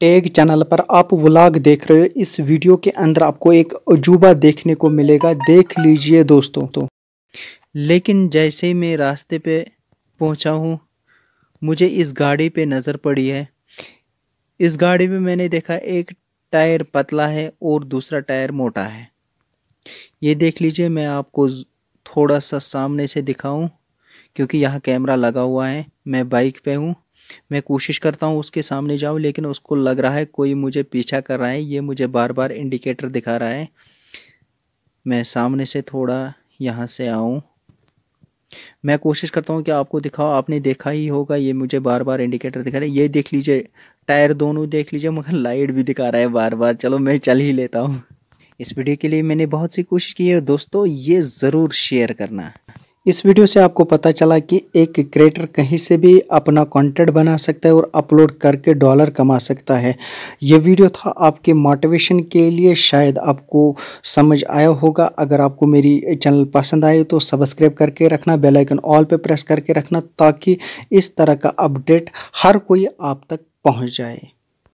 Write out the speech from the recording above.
tag channel पर आप vlog देख रहे हो इस वीडियो के अंदर आपको एक अजूबा देखने को मिलेगा देख लीजिए दोस्तों तो लेकिन जैसे ही मैं रास्ते पे पहुंचा हूँ मुझे इस गाड़ी पे नज़र पड़ी है इस गाड़ी में मैंने देखा एक टायर पतला है और दूसरा टायर मोटा है ये देख लीजिए मैं आपको थोड़ा सा सामने से दिखाऊँ क्योंकि यहाँ कैमरा लगा हुआ है मैं बाइक पर हूँ मैं कोशिश करता हूँ उसके सामने जाऊँ लेकिन उसको लग रहा है कोई मुझे पीछा कर रहा है ये मुझे बार बार इंडिकेटर दिखा रहा है मैं सामने से थोड़ा यहाँ से आऊँ मैं कोशिश करता हूँ कि आपको दिखाओ आपने देखा ही होगा ये मुझे बार बार इंडिकेटर दिखा रहा है ये देख लीजिए टायर दोनों देख लीजिए मगर लाइट भी दिखा रहा है बार बार चलो मैं चल ही लेता हूँ इस वीडियो के लिए मैंने बहुत सी कोशिश की है दोस्तों ये ज़रूर शेयर करना इस वीडियो से आपको पता चला कि एक क्रिएटर कहीं से भी अपना कंटेंट बना सकता है और अपलोड करके डॉलर कमा सकता है ये वीडियो था आपके मोटिवेशन के लिए शायद आपको समझ आया होगा अगर आपको मेरी चैनल पसंद आए तो सब्सक्राइब करके रखना बेल आइकन ऑल पे प्रेस करके रखना ताकि इस तरह का अपडेट हर कोई आप तक पहुंच जाए